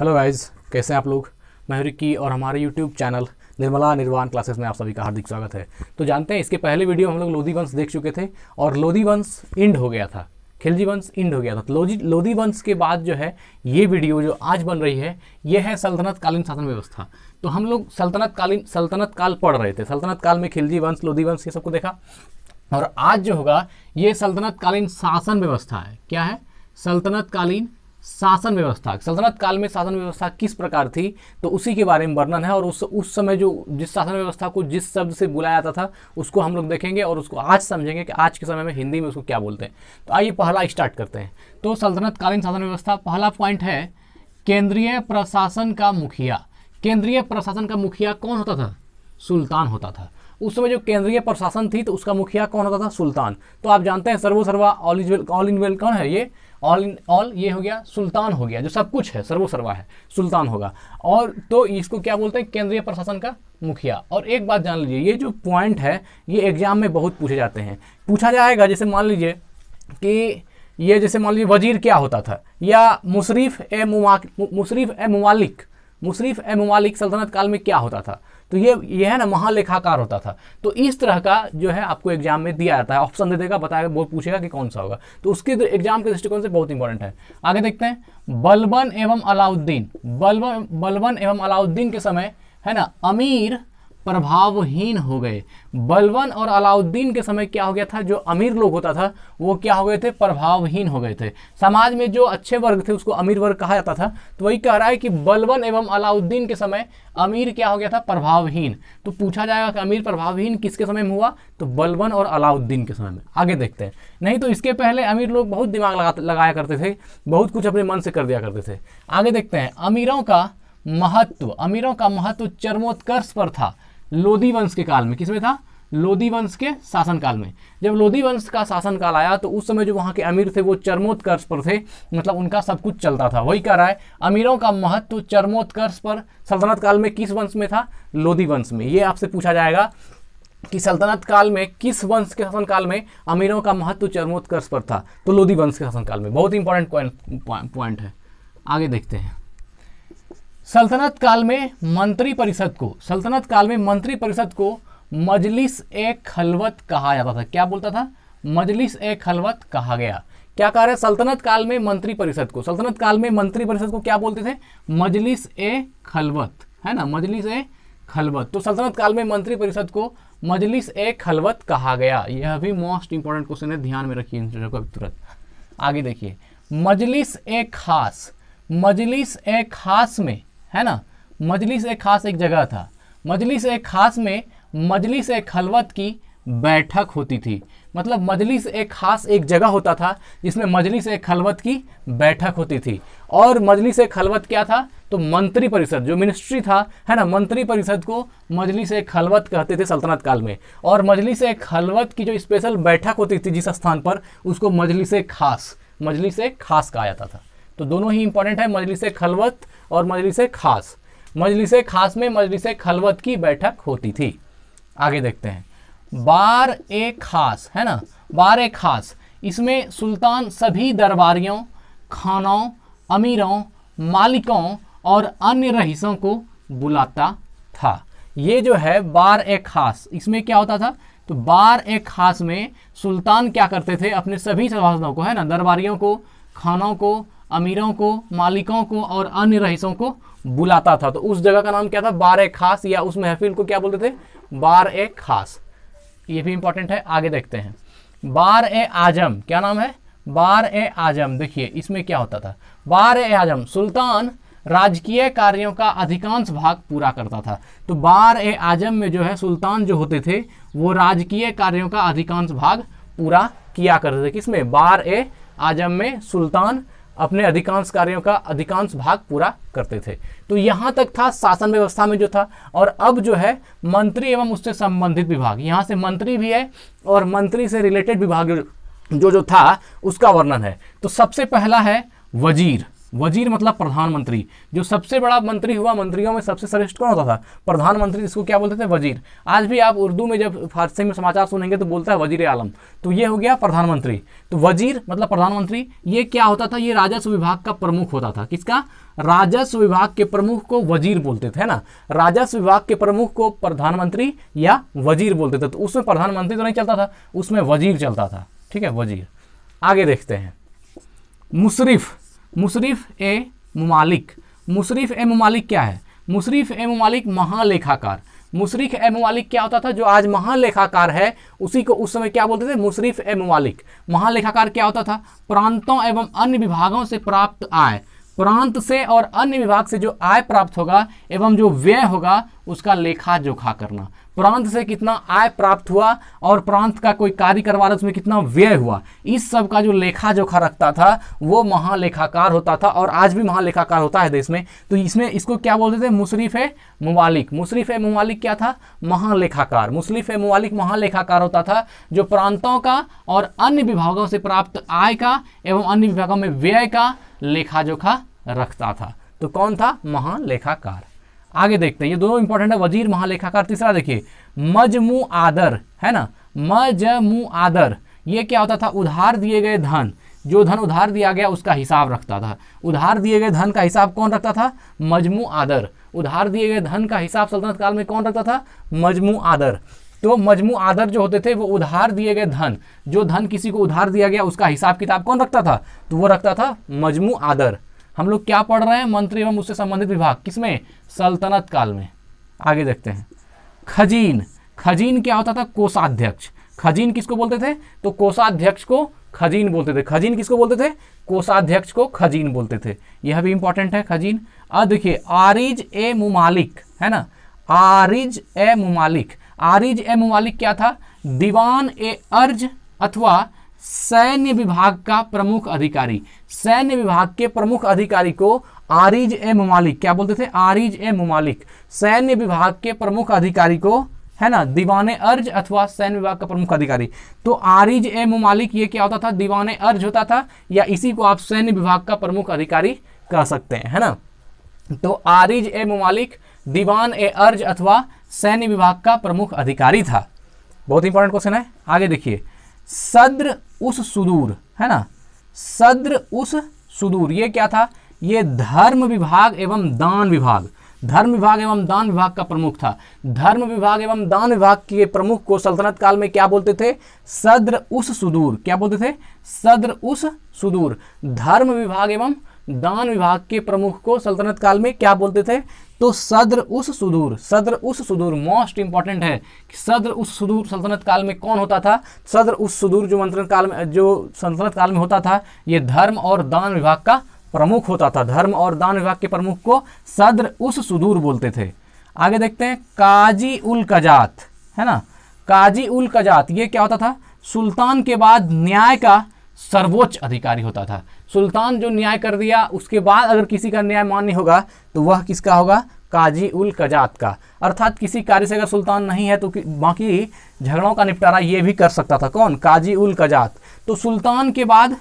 hello guys कैसे हैं आप लोग मैं की और हमारे यूट्यूब चैनल निर्मला निर्वाण क्लासेस में आप सभी का हार्दिक स्वागत है तो जानते हैं इसके पहले वीडियो हम लोग लोधी वंश देख चुके थे और लोधी वंश इंड हो गया था खिलजी वंश इंड हो गया था तो लोधी लोधी वंश के बाद जो है ये वीडियो जो आज बन रही है ये है सल्तनत कालीन शासन व्यवस्था तो हम लोग सल्तनत कालीन सल्तनत काल पढ़ रहे थे सल्तनत काल में खिलजी वंश लोधी वंश ये सबको देखा और आज जो होगा ये सल्तनत कालीन शासन व्यवस्था है क्या है सल्तनत कालीन शासन व्यवस्था सल्तनत काल में शासन व्यवस्था किस प्रकार थी तो उसी के बारे में वर्णन है और उस उस समय जो जिस शासन व्यवस्था को जिस शब्द से बुलाया जाता था उसको हम लोग देखेंगे और उसको आज समझेंगे कि आज के समय में हिंदी में उसको क्या बोलते हैं तो आइए पहला स्टार्ट करते हैं तो सल्तनतकालीन शासन व्यवस्था पहला पॉइंट है केंद्रीय प्रशासन का मुखिया केंद्रीय प्रशासन का मुखिया कौन होता था सुल्तान होता था उस समय जो केंद्रीय प्रशासन थी तो उसका मुखिया कौन होता था सुल्तान तो आप जानते हैं सर्वो सर्वा all is well all in well कौन है ये ऑल इन ऑल ये हो गया सुल्तान हो गया जो सब कुछ है सर्वोसर्वा है सुल्तान होगा और तो इसको क्या बोलते हैं केंद्रीय प्रशासन का मुखिया और एक बात जान लीजिए ये जो पॉइंट है ये एग्जाम में बहुत पूछे जाते हैं पूछा जाएगा जैसे मान लीजिए कि ये जैसे मान लीजिए वजीर क्या होता था या मुशरीफ ए मुशरीफ ए ममालिक मुशरीफ ए ममालिक सल्तनत काल में क्या होता था तो ये ये है ना महालेखाकार होता था तो इस तरह का जो है आपको एग्जाम में दिया जाता है ऑप्शन दे देगा बताएगा वो पूछेगा कि कौन सा होगा तो उसके एग्जाम के दृष्टिकोण से बहुत इंपॉर्टेंट है आगे देखते हैं बलबन एवं अलाउद्दीन बलबन बलबन एवं अलाउद्दीन के समय है ना अमीर प्रभावहीन हो गए बलवन और अलाउद्दीन के समय क्या हो गया था जो अमीर लोग होता था वो क्या हो गए थे प्रभावहीन हो गए थे समाज में जो अच्छे वर्ग थे उसको अमीर वर्ग कहा जाता था तो वही कह रहा है कि बलवन एवं अलाउद्दीन के समय अमीर क्या हो गया था प्रभावहीन तो पूछा जाएगा कि अमीर प्रभावहीन किसके समय में हुआ तो बलवन और अलाउद्दीन के समय में आगे देखते हैं नहीं तो इसके पहले अमीर लोग बहुत दिमाग लगा लगाया करते थे बहुत कुछ अपने मन से कर दिया करते थे आगे देखते हैं अमीरों का महत्व अमीरों का महत्व चरमोत्कर्ष पर था लोधी वंश के काल में किसमें था लोधी वंश के शासनकाल में जब लोधी वंश का शासनकाल आया तो उस समय जो वहाँ के अमीर थे वो चरमोत्कर्ष पर थे मतलब उनका सब कुछ चलता था वही कह रहा है अमीरों का महत्व चरमोत्कर्ष पर सल्तनत काल में किस वंश में था लोधी वंश में ये आपसे पूछा जाएगा कि सल्तनत काल में किस वंश के शासनकाल में अमीरों का महत्व चरमोत्कर्ष पर था तो लोधी वंश के शासनकाल में बहुत इंपॉर्टेंट पॉइंट है आगे देखते हैं सल्तनत काल में मंत्री परिषद को सल्तनत काल में मंत्री परिषद को मजलिस ए खलवत कहा जाता था क्या बोलता था मजलिस ए खलवत कहा गया क्या कह रहे सल्तनत काल में मंत्री परिषद को सल्तनत काल में मंत्री परिषद को क्या बोलते थे मजलिस ए खलवत है ना मजलिस ए खलवत तो सल्तनत काल में मंत्री परिषद को मजलिस ए खलवत कहा गया यह भी मोस्ट इंपॉर्टेंट क्वेश्चन है ध्यान में रखिए तुरंत आगे देखिए मजलिस ए खास मजलिस ए खास में है ना मजलिस एक ख़ास एक जगह था मजलिस एक ख़ास में मजलिस एक खलवत की बैठक होती थी मतलब मजलिस एक ख़ास एक जगह होता था जिसमें मजलिस एक खलवत की बैठक होती थी और मजलिस एक खलवत क्या था तो मंत्री परिषद जो मिनिस्ट्री था है ना मंत्री परिषद को मजलिस एक खलवत कहते थे सल्तनत काल में और मजलिस एक खलवत की जो स्पेशल बैठक होती थी जिस स्थान पर उसको मजलिस खास मजलिस खास कहा जाता था तो दोनों ही इंपॉर्टेंट है मजलिस खलवत और मजलिस खास मजलिस खास में मजलिस खलवत की बैठक होती थी आगे देखते हैं बार ए खास है ना बार ए खास इसमें सुल्तान सभी दरबारियों खानों अमीरों मालिकों और अन्य रईसों को बुलाता था ये जो है बार ए खास इसमें क्या होता था तो बार ए खास में सुल्तान क्या करते थे अपने सभी सभासदों को है ना दरबारियों को खानों को अमीरों को मालिकों को और अन्य रईसों को बुलाता था तो उस जगह का नाम क्या था बार ए खास या उस महफिल को क्या बोलते थे बार ए खास ये भी इंपॉर्टेंट है आगे देखते हैं बार ए आजम क्या नाम है बार ए आजम देखिए इसमें क्या होता था बार ए आजम सुल्तान राजकीय कार्यों का अधिकांश भाग पूरा करता था तो बार ए आजम में जो है सुल्तान जो होते थे वो राजकीय कार्यों का अधिकांश भाग पूरा किया करते थे किसमें बार ए आजम में सुल्तान अपने अधिकांश कार्यों का अधिकांश भाग पूरा करते थे तो यहाँ तक था शासन व्यवस्था में जो था और अब जो है मंत्री एवं उससे संबंधित विभाग यहाँ से मंत्री भी है और मंत्री से रिलेटेड विभाग जो जो था उसका वर्णन है तो सबसे पहला है वजीर वजीर मतलब प्रधानमंत्री जो सबसे बड़ा मंत्री हुआ मंत्रियों में सबसे श्रेष्ठ कौन होता था प्रधानमंत्री जिसको क्या बोलते थे वजीर आज भी आप उर्दू में जब फारसी में समाचार सुनेंगे तो बोलता है वजीर आलम तो ये हो गया प्रधानमंत्री तो वजीर मतलब प्रधानमंत्री ये क्या होता था ये राजस्व विभाग का प्रमुख होता था किसका राजस्व विभाग के प्रमुख को वजीर बोलते थे ना राजस्व विभाग के प्रमुख को प्रधानमंत्री या वजीर बोलते थे तो उसमें प्रधानमंत्री तो नहीं चलता था उसमें वजीर चलता था ठीक है वजीर आगे देखते हैं मुशरिफ मुशरफ ए ममालिक मुशरफ ए ममालिक क्या है मुशरफ ए ममालिक महालेखाकार मुशरफ ए ममालिक क्या होता था जो आज महालेखाकार है उसी को उस समय क्या बोलते थे मुशरफ ए ममालिक महालेखाकार क्या होता था प्रांतों एवं अन्य विभागों से प्राप्त आय प्रांत से और अन्य विभाग से जो आय प्राप्त होगा एवं जो व्यय होगा उसका लेखा जोखा करना प्रांत से कितना आय प्राप्त हुआ और प्रांत का कोई कार्य करवा रहा उसमें कितना व्यय हुआ इस सब का जो लेखा जोखा रखता था वो महालेखाकार होता था और आज भी महालेखाकार होता है देश में तो इसमें इसको क्या बोलते थे मुशरफ ममालिक मुशरफ ममालिक क्या था महालेखाकार मुशरफ ममालिक महालेखाकार होता था जो प्रांतों का और अन्य विभागों से प्राप्त आय का एवं अन्य विभागों में व्यय का लेखा जोखा रखता था तो कौन था महालेखाकार आगे देखते हैं ये दोनों इंपॉर्टेंट है वजीर महालेखाकार तीसरा देखिए मजमू आदर है ना मजमू आदर ये क्या होता था उधार दिए गए धन जो धन उधार दिया गया उसका हिसाब रखता था उधार दिए गए धन का हिसाब कौन रखता था मजमू आदर उधार दिए गए धन का हिसाब सल्तनत काल में कौन रखता था मजमू आदर तो मजमू आदर जो होते थे वो उधार दिए गए धन जो धन किसी को उधार दिया गया उसका हिसाब किताब कौन रखता था तो वो रखता था मजमू आदर हम लोग क्या पढ़ रहे हैं मंत्री एवं उससे संबंधित विभाग किसमें सल्तनत काल में आगे देखते हैं खजीन खजीन क्या होता था कोषाध्यक्ष खजीन किसको बोलते थे तो कोषाध्यक्ष को खजीन बोलते थे खजीन किसको बोलते थे कोषाध्यक्ष को खजीन बोलते थे यह भी इंपॉर्टेंट है खजीन अब देखिए आरिज ए मुमालिक है ना आरिज ए मुमालिक आरिज ए मुमालिक क्या था दीवान ए अर्ज अथवा सैन्य विभाग का प्रमुख अधिकारी सैन्य विभाग के प्रमुख अधिकारी को आरिज ए मुमालिक क्या बोलते थे आरिज ए मुमालिक सैन्य विभाग के प्रमुख अधिकारी को है ना दीवाने अर्ज अथवा सैन्य विभाग का प्रमुख अधिकारी तो आरिज ए मुमालिक ये क्या होता था दीवान अर्ज होता था या इसी को आप सैन्य विभाग का प्रमुख अधिकारी कह सकते हैं है ना तो आरिज ए मुमालिक दीवान ए अर्ज अथवा सैन्य विभाग का प्रमुख अधिकारी था बहुत इंपॉर्टेंट क्वेश्चन है आगे देखिए सद्र उस सुदूर है ना सद्र उस सुदूर ये क्या था ये धर्म विभाग एवं दान विभाग धर्म विभाग एवं दान विभाग का प्रमुख था धर्म विभाग एवं दान विभाग के प्रमुख को सल्तनत काल में क्या बोलते थे सद्र उस सुदूर क्या बोलते थे सद्र उस सुदूर धर्म विभाग एवं दान विभाग के प्रमुख को सल्तनत काल में क्या बोलते थे तो सद्र उस सुदूर सद्र उस सुदूर मोस्ट इंपॉर्टेंट है कि सद्र उस सुदूर सल्तनत काल में कौन होता था सद्र उस सुदूर जो मंत्रण काल में जो सल्तनत काल में होता था ये धर्म और दान विभाग का प्रमुख होता था धर्म और दान विभाग के प्रमुख को सद्र उस सुदूर बोलते थे आगे देखते हैं काजी उल कजात है ना काजी उल कजात ये क्या होता था सुल्तान के बाद न्याय का सर्वोच्च अधिकारी होता था सुल्तान जो न्याय कर दिया उसके बाद अगर किसी का न्याय मान्य होगा तो वह किसका होगा काजी उल कजात का अर्थात किसी कार्य से अगर सुल्तान नहीं है तो बाकी झगड़ों का निपटारा ये भी कर सकता था कौन काजी उल कजात तो सुल्तान के बाद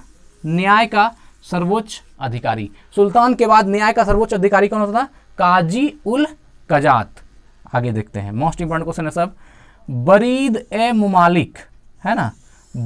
न्याय का सर्वोच्च अधिकारी सुल्तान के बाद न्याय का सर्वोच्च अधिकारी कौन होता था काजी उल कजात आगे देखते हैं मोस्ट इंपॉर्टेंट क्वेश्चन है सब बरीद ए मुमालिक है ना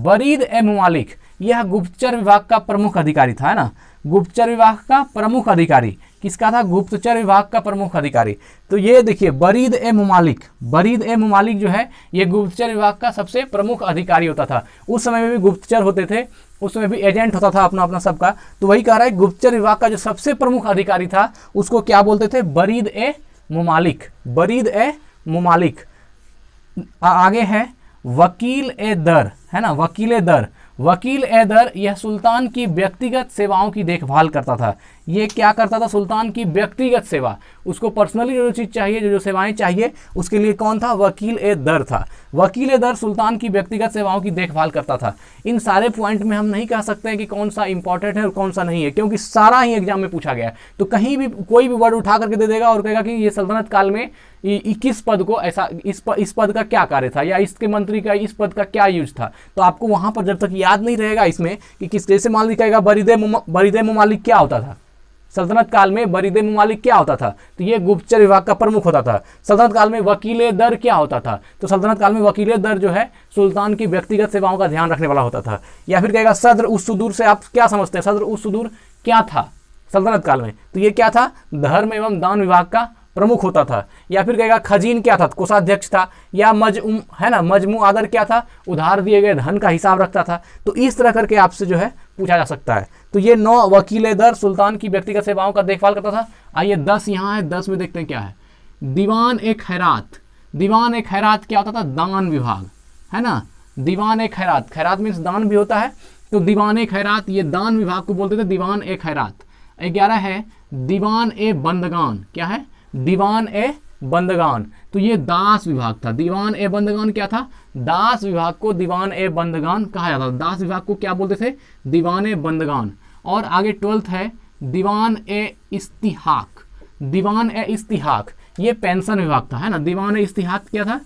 बरीद ए मुमालिक यह गुप्तचर विभाग का प्रमुख अधिकारी था है ना गुप्तचर विभाग का प्रमुख अधिकारी किसका था गुप्तचर विभाग का प्रमुख अधिकारी तो ये देखिए बरीद ए मुमालिक बरीद ए ममालिक जो है ये गुप्तचर विभाग का सबसे प्रमुख अधिकारी होता था उस समय में भी गुप्तचर होते थे उस समय भी एजेंट होता था अपना अपना सबका तो वही कह रहा है गुप्तचर विभाग का जो सबसे प्रमुख अधिकारी था उसको क्या बोलते थे बरीद ए ममालिक बरीद ए ममालिक आगे है वकील ए दर है ना वकील दर वकील ए दर यह सुल्तान की व्यक्तिगत सेवाओं की देखभाल करता था ये क्या करता था सुल्तान की व्यक्तिगत सेवा उसको पर्सनली जो चीज़ चाहिए जो जो सेवाएं चाहिए उसके लिए कौन था वकील ए दर था वकील ए दर सुल्तान की व्यक्तिगत सेवाओं की देखभाल करता था इन सारे पॉइंट में हम नहीं कह सकते हैं कि कौन सा इंपॉर्टेंट है और कौन सा नहीं है क्योंकि सारा ही एग्जाम में पूछा गया तो कहीं भी कोई भी वर्ड उठा करके दे देगा और कहेगा कि ये सल्तनत काल में इक्कीस पद को ऐसा इस पद का क्या कार्य था या इसके मंत्री का इस पद का क्या यूज था तो आपको वहां पर जब तक याद नहीं रहेगा इसमें कि किस जैसे मान लिखाएगा बरीदे बरीदे ममालिक क्या होता था सल्तनत काल में बरीदे ममालिक क्या होता था तो ये गुप्तचर विभाग का प्रमुख होता था सल्तनत काल में वकील दर क्या होता था तो सल्तनत काल में वकील दर जो है सुल्तान की व्यक्तिगत सेवाओं का ध्यान रखने वाला होता था या फिर कहेगा सदर उस सुदूर से आप क्या समझते हैं सदर उस सुदूर क्या था सल्तनत काल में तो ये क्या था धर्म एवं दान विभाग का प्रमुख होता था या फिर कहेगा खजीन क्या था कोषाध्यक्ष था या मजउम है ना मजमू आदर क्या था उधार दिए गए धन का हिसाब रखता था तो इस तरह करके आपसे जो है पूछा जा सकता है तो ये नौ वकील दर सुल्तान की व्यक्तिगत सेवाओं का देखभाल करता था आइए दस यहाँ है दस में देखते हैं क्या है दीवान ए खैरात दीवान ए खैरात क्या होता था दान विभाग है ना दीवान ए खैरात खैरात मीन्स दान भी होता है तो दीवान ए खैरात ये दान विभाग को बोलते थे दीवान ए खैरात ग्यारह है दीवान ए बंदगान क्या है दीवान ए बंदगान तो ये दास विभाग था दीवान ए बंदगान क्या था दास विभाग को दीवान ए बंदगान कहा जाता था दास विभाग को क्या बोलते थे दीवान ए बंदगान और आगे ट्वेल्थ है दीवान ए इस्तिहाक दीवान ए इस्तिहाक ये पेंशन विभाग था है ना दीवान ए इस्तिहाक क्या था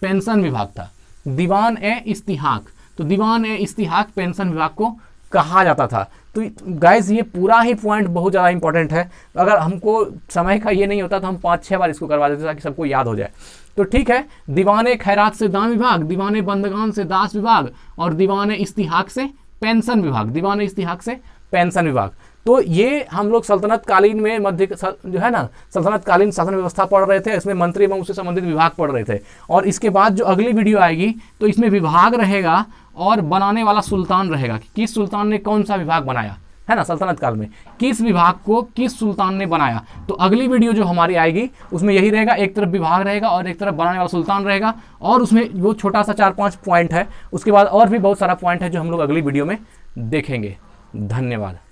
पेंशन विभाग था दीवान ए इस्तिहाक तो दीवान ए इस्तिहाक पेंशन विभाग को कहा जाता था तो गाइज ये पूरा ही पॉइंट बहुत ज़्यादा इंपॉर्टेंट है अगर हमको समय का ये नहीं होता तो हम पाँच छः बार इसको करवा देते ताकि सबको याद हो जाए तो ठीक है दीवान खैरात से दान विभाग दीवाने बंदगान से दास विभाग और दीवान इस्तिहाक से पेंशन विभाग दीवान इस्तिहाक से पेंशन विभाग तो ये हम लोग सल्तनत कालीन में मध्य जो है ना सल्तनत कालीन शासन व्यवस्था पढ़ रहे थे इसमें मंत्री एवं उससे संबंधित विभाग पढ़ रहे थे और इसके बाद जो अगली वीडियो आएगी तो इसमें विभाग रहेगा और बनाने वाला सुल्तान रहेगा कि किस सुल्तान ने कौन सा विभाग बनाया है ना सल्तनत काल में किस विभाग को किस सुल्तान ने बनाया तो अगली वीडियो जो हमारी आएगी उसमें यही रहेगा एक तरफ विभाग रहेगा और एक तरफ बनाने वाला सुल्तान रहेगा और उसमें वो छोटा सा चार पाँच पॉइंट है उसके बाद और भी बहुत सारा पॉइंट है जो हम लोग अगली वीडियो में देखेंगे धन्यवाद